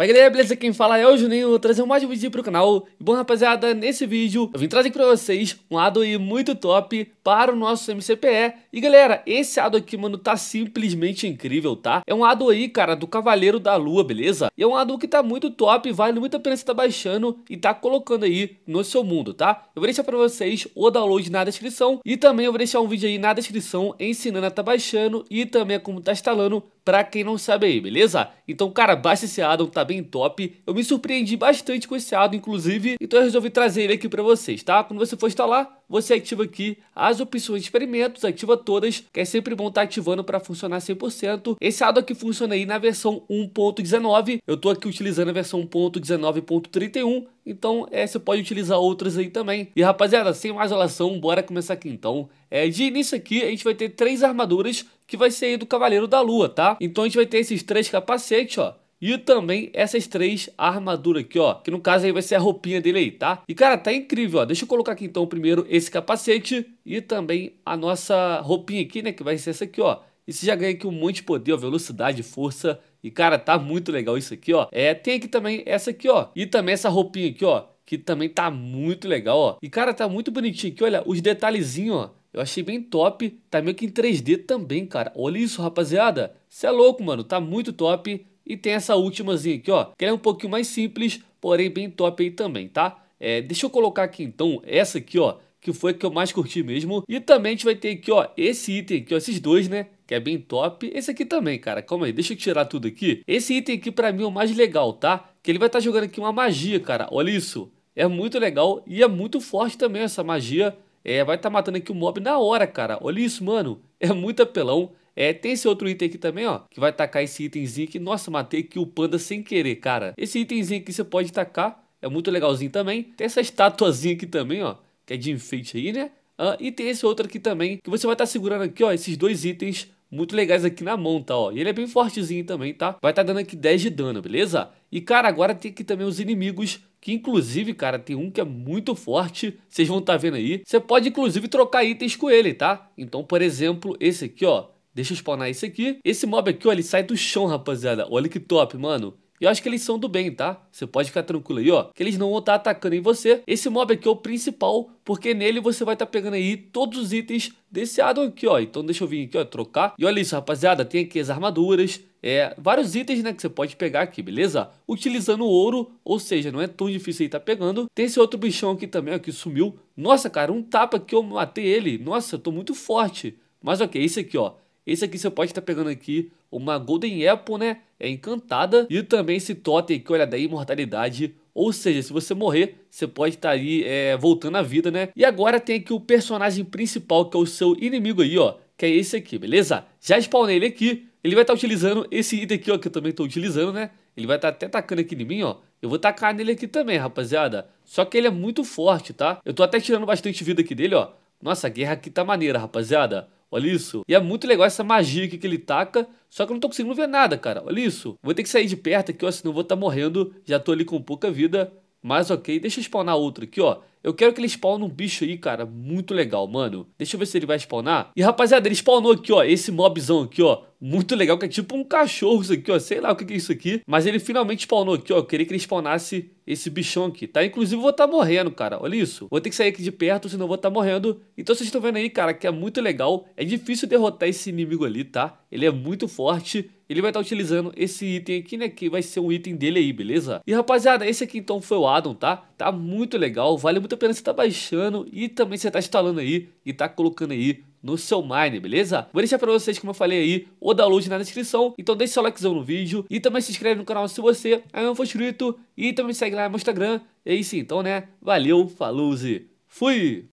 Fala galera, beleza? Quem fala é o Juninho, trazendo mais um vídeo pro canal. E bom rapaziada, nesse vídeo eu vim trazer pra vocês um ado aí muito top para o nosso MCPE. E galera, esse ado aqui, mano, tá simplesmente incrível, tá? É um ado aí, cara, do Cavaleiro da Lua, beleza? E é um ado que tá muito top, vale muito a pena você tá baixando e tá colocando aí no seu mundo, tá? Eu vou deixar pra vocês o download na descrição e também eu vou deixar um vídeo aí na descrição ensinando a tá baixando e também como tá instalando pra quem não sabe aí, beleza? Então, cara, baixa esse ado, tá bem top. Eu me surpreendi bastante com esse addon, inclusive, então eu resolvi trazer ele aqui para vocês, tá? Quando você for instalar, você ativa aqui as opções de experimentos, ativa todas, que é sempre bom estar tá ativando para funcionar 100%. Esse addon aqui funciona aí na versão 1.19, eu estou aqui utilizando a versão 1.19.31, então é, você pode utilizar outras aí também. E rapaziada, sem mais relação, bora começar aqui então. É, de início aqui, a gente vai ter três armaduras que vai ser aí do Cavaleiro da Lua, tá? Então a gente vai ter esses três capacetes, ó. E também essas três armaduras aqui, ó. Que no caso aí vai ser a roupinha dele aí, tá? E cara, tá incrível, ó. Deixa eu colocar aqui então primeiro esse capacete e também a nossa roupinha aqui, né? Que vai ser essa aqui, ó. E você já ganha aqui um monte de poder, ó, velocidade, força. E cara, tá muito legal isso aqui, ó. É, tem aqui também essa aqui, ó. E também essa roupinha aqui, ó. Que também tá muito legal, ó. E cara, tá muito bonitinho aqui, olha. Os detalhezinhos, ó. Eu achei bem top. Tá meio que em 3D também, cara. Olha isso, rapaziada. Você é louco, mano. Tá muito top. E tem essa últimazinha aqui, ó, que é um pouquinho mais simples, porém bem top aí também, tá? É, deixa eu colocar aqui então essa aqui, ó, que foi a que eu mais curti mesmo. E também a gente vai ter aqui, ó, esse item aqui, ó, esses dois, né? Que é bem top. Esse aqui também, cara. Calma aí, deixa eu tirar tudo aqui. Esse item aqui pra mim é o mais legal, tá? Que ele vai estar tá jogando aqui uma magia, cara. Olha isso. É muito legal e é muito forte também essa magia. É, vai estar tá matando aqui o mob na hora, cara. Olha isso, mano. É muito apelão. É, tem esse outro item aqui também, ó, que vai tacar esse itemzinho aqui. Nossa, matei aqui o panda sem querer, cara. Esse itemzinho aqui você pode tacar, é muito legalzinho também. Tem essa estatuazinha aqui também, ó, que é de enfeite aí, né? Ah, e tem esse outro aqui também, que você vai estar tá segurando aqui, ó, esses dois itens muito legais aqui na mão, tá, ó. E ele é bem fortezinho também, tá? Vai estar tá dando aqui 10 de dano, beleza? E, cara, agora tem aqui também os inimigos, que inclusive, cara, tem um que é muito forte, vocês vão estar tá vendo aí. Você pode, inclusive, trocar itens com ele, tá? Então, por exemplo, esse aqui, ó, Deixa eu spawnar isso aqui. Esse mob aqui, ó, ele sai do chão, rapaziada. Olha que top, mano. E eu acho que eles são do bem, tá? Você pode ficar tranquilo aí, ó, que eles não vão estar tá atacando em você. Esse mob aqui é o principal, porque nele você vai estar tá pegando aí todos os itens desse addon aqui, ó. Então deixa eu vir aqui, ó, trocar. E olha isso, rapaziada, tem aqui as armaduras, é, vários itens, né, que você pode pegar aqui, beleza? Utilizando ouro, ou seja, não é tão difícil aí tá pegando. Tem esse outro bichão aqui também, ó, que sumiu. Nossa, cara, um tapa que eu matei ele. Nossa, eu tô muito forte. Mas ok, esse aqui, ó. Esse aqui você pode estar tá pegando aqui uma Golden Apple, né? É encantada. E também esse totem aqui, olha, da imortalidade. Ou seja, se você morrer, você pode estar tá aí é, voltando à vida, né? E agora tem aqui o personagem principal, que é o seu inimigo aí, ó. Que é esse aqui, beleza? Já spawnei ele aqui. Ele vai estar tá utilizando esse item aqui, ó, que eu também estou utilizando, né? Ele vai estar tá até tacando aqui em mim, ó. Eu vou tacar nele aqui também, rapaziada. Só que ele é muito forte, tá? Eu tô até tirando bastante vida aqui dele, ó. Nossa, a guerra aqui tá maneira, rapaziada. Olha isso. E é muito legal essa magia aqui que ele taca. Só que eu não tô conseguindo ver nada, cara. Olha isso. Vou ter que sair de perto aqui, ó. Senão eu vou estar tá morrendo. Já tô ali com pouca vida. Mas ok, deixa eu spawnar outro aqui, ó. Eu quero que ele spawne um bicho aí, cara. Muito legal, mano. Deixa eu ver se ele vai spawnar. E, rapaziada, ele spawnou aqui, ó. Esse mobzão aqui, ó muito legal, que é tipo um cachorro isso aqui, ó. Sei lá o que é isso aqui. Mas ele finalmente spawnou aqui, ó. Eu queria que ele spawnasse esse bichão aqui, tá? Inclusive eu vou estar tá morrendo, cara. Olha isso. Vou ter que sair aqui de perto, senão eu vou estar tá morrendo. Então vocês estão vendo aí, cara, que é muito legal. É difícil derrotar esse inimigo ali, tá? Ele é muito forte. Ele vai estar tá utilizando esse item aqui, né? Que vai ser um item dele aí, beleza? E rapaziada, esse aqui então foi o Adam tá? Tá muito legal. Vale muito a pena você estar tá baixando e também você tá instalando aí e tá colocando aí no seu Mine, beleza? Vou deixar pra vocês, como eu falei aí, o download na descrição. Então deixa seu likezão no vídeo e também se inscreve no canal se você ainda não for inscrito. E também segue lá no meu Instagram. É isso então, né? Valeu, falou e fui!